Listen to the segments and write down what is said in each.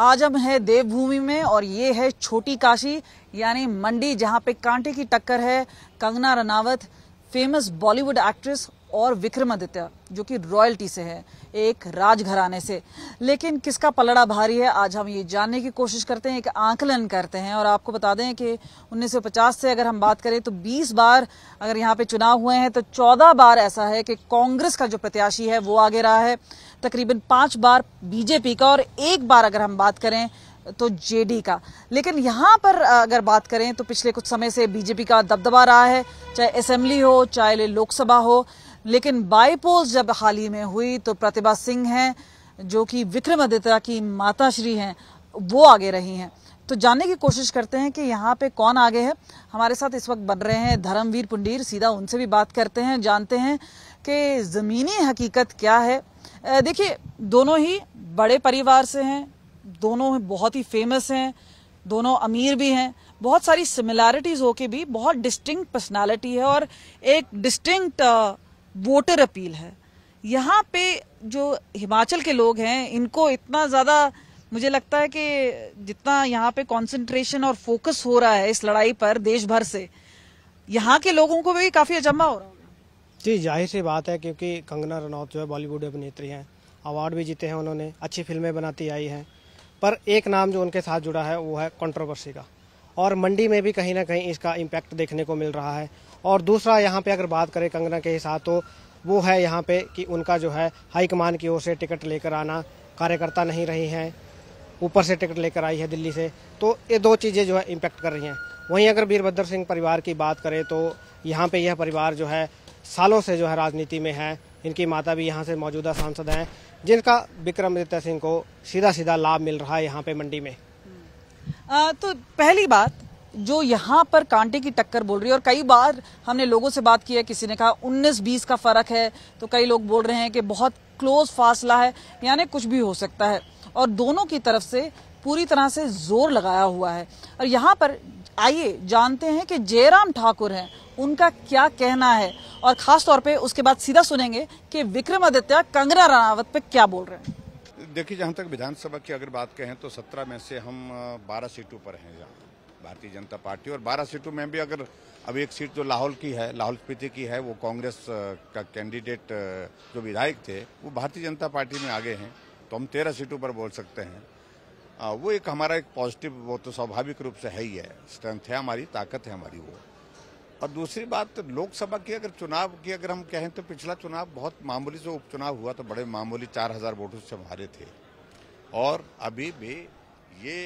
आज हम हैं देवभूमि में और ये है छोटी काशी यानी मंडी जहाँ पे कांटे की टक्कर है Kangana Ranaut famous Bollywood actress और विक्रमादित्य जो कि रॉयल्टी से है एक राजघराने से लेकिन किसका पलड़ा भारी है आज हम ये जानने की कोशिश करते हैं एक आंकलन करते हैं और आपको बता दें कि 1950 से अगर हम बात करें तो 20 बार अगर यहाँ पे चुनाव हुए हैं तो 14 बार ऐसा है कि कांग्रेस का जो प्रत्याशी है वो आगे रहा है तकरीबन पाँच बार बीजेपी का और एक बार अगर हम बात करें तो जेडी का लेकिन यहाँ पर अगर बात करें तो पिछले कुछ समय से बीजेपी का दबदबा रहा है चाहे असेंबली हो चाहे लोकसभा हो लेकिन बाईपोल जब हाल ही में हुई तो प्रतिभा सिंह हैं जो कि विक्रमादित्य की माता श्री हैं वो आगे रही हैं तो जानने की कोशिश करते हैं कि यहाँ पे कौन आगे है हमारे साथ इस वक्त बन रहे हैं धर्मवीर पुंडीर सीधा उनसे भी बात करते हैं जानते हैं कि ज़मीनी हकीकत क्या है देखिए दोनों ही बड़े परिवार से हैं दोनों बहुत ही फेमस हैं दोनों अमीर भी हैं बहुत सारी सिमिलैरिटीज़ होके भी बहुत डिस्टिंक्ट पर्सनालिटी है और एक डिस्टिंक्ट वोटर अपील है यहाँ पे जो हिमाचल के लोग हैं इनको इतना ज़्यादा मुझे लगता है कि जितना यहाँ पे कंसंट्रेशन और फोकस हो रहा है इस लड़ाई पर देश भर से यहाँ के लोगों को भी काफ़ी अजम्बा हो रहा है जी जाहिर सी बात है क्योंकि कंगना रनौत जो है बॉलीवुड अभिनेत्री हैं अवार्ड भी जीते हैं उन्होंने अच्छी फिल्में बनाती आई हैं पर एक नाम जो उनके साथ जुड़ा है वो है कंट्रोवर्सी का और मंडी में भी कहीं ना कहीं इसका इम्पैक्ट देखने को मिल रहा है और दूसरा यहाँ पे अगर बात करें कंगना के साथ तो वो है यहाँ पे कि उनका जो है हाईकमान की ओर से टिकट लेकर आना कार्यकर्ता नहीं रही हैं ऊपर से टिकट लेकर आई है दिल्ली से तो ये दो चीज़ें जो है इम्पैक्ट कर रही हैं वहीं अगर वीरभद्र सिंह परिवार की बात करें तो यहाँ पे यह परिवार जो है सालों से जो है राजनीति में है इनकी माता भी यहाँ से मौजूदा सांसद हैं जिनका विक्रमादित्य सिंह को सीधा सीधा लाभ मिल रहा है यहाँ पे मंडी में आ, तो पहली बात जो यहाँ पर कांटे की टक्कर बोल रही है और कई बार हमने लोगों से बात की है किसी ने कहा 19-20 का फर्क है तो कई लोग बोल रहे हैं कि बहुत क्लोज फासला है यानी कुछ भी हो सकता है और दोनों की तरफ से पूरी तरह से जोर लगाया हुआ है और यहाँ पर आइए जानते हैं कि जयराम ठाकुर हैं उनका क्या कहना है और खास तौर पे उसके बाद सीधा सुनेंगे कि विक्रमादित्य कंगना रनावत पे क्या बोल रहे हैं देखिए जहाँ तक विधानसभा की अगर बात कहें तो सत्रह में से हम बारह सीटों पर हैं यहाँ भारतीय जनता पार्टी और बारह सीटों में भी अगर अब एक सीट जो लाहौल की है लाहौल स्पीति की है वो कांग्रेस का कैंडिडेट जो विधायक थे वो भारतीय जनता पार्टी में आगे हैं तो हम तेरह सीटों पर बोल सकते हैं वो एक हमारा एक पॉजिटिव वो तो स्वाभाविक रूप से है ही है स्ट्रेंथ है हमारी ताकत है हमारी वो और दूसरी बात लोकसभा की अगर चुनाव की अगर हम कहें तो पिछला चुनाव बहुत मामूली जो उपचुनाव हुआ तो बड़े मामूली चार हजार वोटों से हमारे थे और अभी भी ये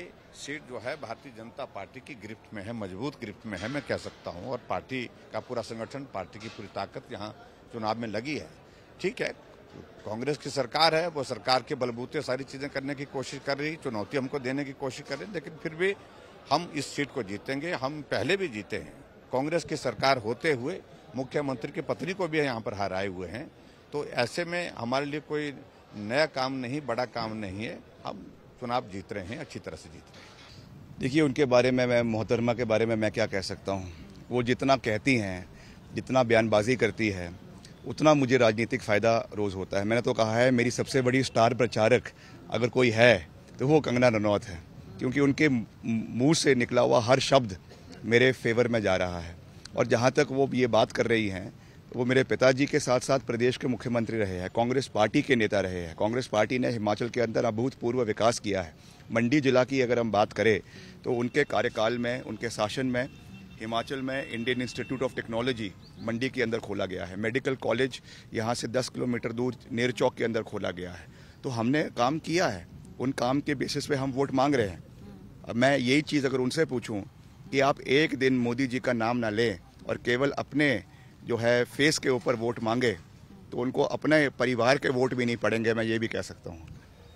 सीट जो है भारतीय जनता पार्टी की गिरफ्त में है मजबूत गिरफ्त में है मैं कह सकता हूँ और पार्टी का पूरा संगठन पार्टी की पूरी ताकत यहाँ चुनाव में लगी है ठीक है कांग्रेस की सरकार है वो सरकार के बलबूते सारी चीज़ें करने की कोशिश कर रही चुनौती हमको देने की कोशिश कर रही लेकिन फिर भी हम इस सीट को जीतेंगे हम पहले भी जीते हैं कांग्रेस की सरकार होते हुए मुख्यमंत्री की पत्नी को भी यहाँ पर हराए हुए हैं तो ऐसे में हमारे लिए कोई नया काम नहीं बड़ा काम नहीं है हम चुनाव जीत रहे हैं अच्छी तरह से जीत रहे हैं देखिए उनके बारे में मैं मोहतरमा के बारे में मैं क्या कह सकता हूँ वो जितना कहती हैं जितना बयानबाजी करती है उतना मुझे राजनीतिक फ़ायदा रोज़ होता है मैंने तो कहा है मेरी सबसे बड़ी स्टार प्रचारक अगर कोई है तो वो कंगना रनौत है क्योंकि उनके मुंह से निकला हुआ हर शब्द मेरे फेवर में जा रहा है और जहाँ तक वो ये बात कर रही हैं वो मेरे पिताजी के साथ साथ प्रदेश के मुख्यमंत्री रहे हैं कांग्रेस पार्टी के नेता रहे हैं कांग्रेस पार्टी ने हिमाचल के अंदर अभूतपूर्व विकास किया है मंडी जिला की अगर हम बात करें तो उनके कार्यकाल में उनके शासन में हिमाचल में Indian Institute of Technology Mandi के अंदर खोला गया है मेडिकल कॉलेज यहाँ से दस किलोमीटर दूर नेर चौक के अंदर खोला गया है तो हमने काम किया है उन काम के बेसिस पे हम वोट मांग रहे हैं मैं यही चीज़ अगर उनसे पूछूं कि आप एक दिन मोदी जी का नाम ना लें और केवल अपने जो है फेस के ऊपर वोट मांगे तो उनको अपने परिवार के वोट भी नहीं पड़ेंगे मैं ये भी कह सकता हूँ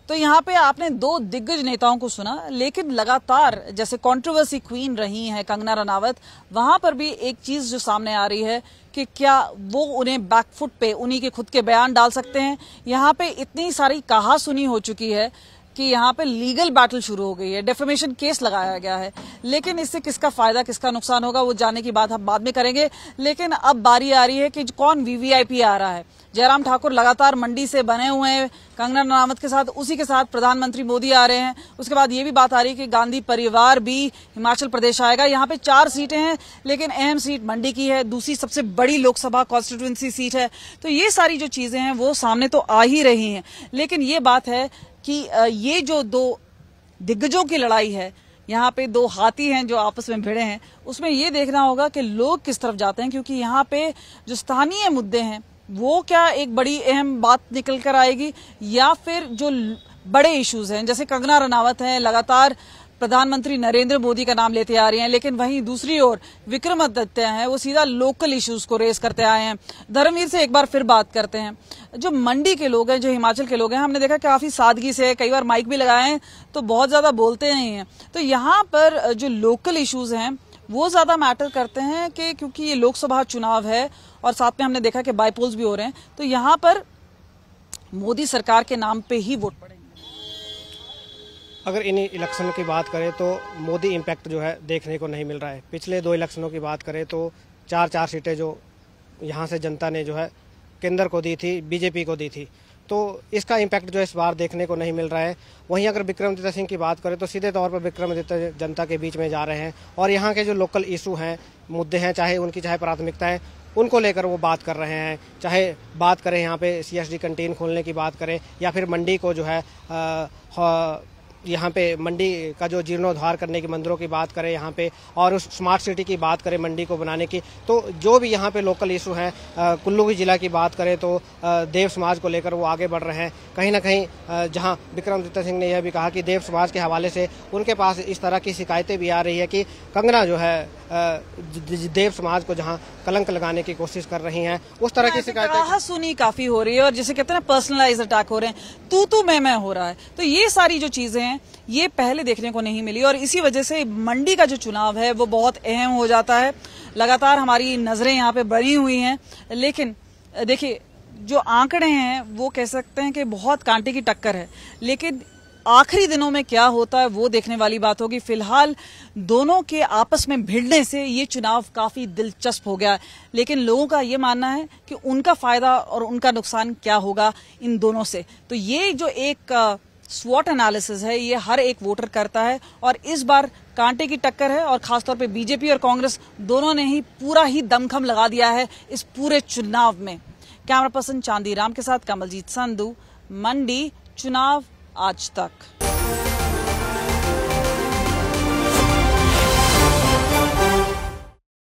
तो यहाँ पे आपने दो दिग्गज नेताओं को सुना लेकिन लगातार जैसे कंट्रोवर्सी क्वीन रही हैं कंगना रनावत वहां पर भी एक चीज जो सामने आ रही है कि क्या वो उन्हें बैकफुट पे उन्हीं के खुद के बयान डाल सकते हैं यहाँ पे इतनी सारी कहा सुनी हो चुकी है कि यहाँ पे लीगल बैटल शुरू हो गई है डेफेमेशन केस लगाया गया है लेकिन इससे किसका फायदा किसका नुकसान होगा वो जाने की बात हम बाद में करेंगे लेकिन अब बारी आ रही है कि कौन वीवीआईपी आ रहा है जयराम ठाकुर लगातार मंडी से बने हुए हैं कंगना रनावत के साथ उसी के साथ प्रधानमंत्री मोदी आ रहे हैं उसके बाद ये भी बात आ रही है कि गांधी परिवार भी हिमाचल प्रदेश आएगा यहाँ पे चार सीटें हैं लेकिन अहम सीट मंडी की है दूसरी सबसे बड़ी लोकसभा कॉन्स्टिट्यूंसी सीट है तो ये सारी जो चीजें हैं वो सामने तो आ ही रही हैं लेकिन ये बात है कि ये जो दो दिग्गजों की लड़ाई है यहाँ पे दो हाथी हैं जो आपस में भिड़े हैं उसमें ये देखना होगा कि लोग किस तरफ जाते हैं क्योंकि यहाँ पे जो स्थानीय मुद्दे हैं वो क्या एक बड़ी अहम बात निकल कर आएगी या फिर जो बड़े इश्यूज हैं जैसे कंगना रनावत हैं लगातार प्रधानमंत्री नरेंद्र मोदी का नाम लेते आ रहे हैं लेकिन वहीं दूसरी ओर विक्रमादित्य हैं वो सीधा लोकल इश्यूज को रेस करते आए हैं धर्मवीर से एक बार फिर बात करते हैं जो मंडी के लोग हैं जो हिमाचल के लोग हैं हमने देखा काफी सादगी से कई बार माइक भी लगाए हैं तो बहुत ज्यादा बोलते नहीं है तो यहाँ पर जो लोकल इश्यूज हैं वो ज्यादा मैटर करते हैं कि क्योंकि ये लोकसभा चुनाव है और साथ में हमने देखा कि बाईपोल्स भी हो रहे हैं तो यहाँ पर मोदी सरकार के नाम पे ही वोट पड़ेंगे अगर इन इलेक्शन की बात करें तो मोदी इम्पैक्ट जो है देखने को नहीं मिल रहा है पिछले दो इलेक्शनों की बात करें तो चार चार सीटें जो यहाँ से जनता ने जो है केंद्र को दी थी बीजेपी को दी थी तो इसका इम्पैक्ट जो इस बार देखने को नहीं मिल रहा है वहीं अगर विक्रमादित्य सिंह की बात करें तो सीधे तौर पर विक्रमादित्य जनता के बीच में जा रहे हैं और यहाँ के जो लोकल इशू हैं मुद्दे हैं चाहे उनकी चाहे प्राथमिकताएं उनको लेकर वो बात कर रहे हैं चाहे बात करें यहाँ पे सीएसडी कंटीन खोलने की बात करें या फिर मंडी को जो है यहाँ पे मंडी का जो जीर्णोद्धार करने की मंदिरों की बात करें यहाँ पे और उस स्मार्ट सिटी की बात करें मंडी को बनाने की तो जो भी यहाँ पे लोकल इशू हैं कुल्लू की ज़िला की बात करें तो देव समाज को लेकर वो आगे बढ़ रहे हैं कहीं ना कहीं जहाँ विक्रमादित्य सिंह ने यह भी कहा कि देव समाज के हवाले से उनके पास इस तरह की शिकायतें भी आ रही है कि कंगना जो है देव समाज को जहाँ कलंक लगाने की कोशिश कर रही हैं उस तरह की हाँ, शिकायतें सुनी काफी हो रही है और जिसे कहते हैं पर्सनलाइज अटैक हो रहे हैं तू तू मैं मैं हो रहा है तो ये सारी जो चीजें हैं ये पहले देखने को नहीं मिली और इसी वजह से मंडी का जो चुनाव है वो बहुत अहम हो जाता है लगातार हमारी नजरें यहाँ पे बनी हुई है लेकिन देखिये जो आंकड़े हैं वो कह सकते हैं कि बहुत कांटे की टक्कर है लेकिन आखिरी दिनों में क्या होता है वो देखने वाली बात होगी फिलहाल दोनों के आपस में भिड़ने से ये चुनाव काफी दिलचस्प हो गया है लेकिन लोगों का ये मानना है कि उनका फायदा और उनका नुकसान क्या होगा इन दोनों से तो ये जो एक स्वॉट एनालिसिस है ये हर एक वोटर करता है और इस बार कांटे की टक्कर है और खासतौर पर बीजेपी और कांग्रेस दोनों ने ही पूरा ही दमखम लगा दिया है इस पूरे चुनाव में कैमरा पर्सन चांदी राम के साथ कमलजीत संधू मंडी चुनाव आज तक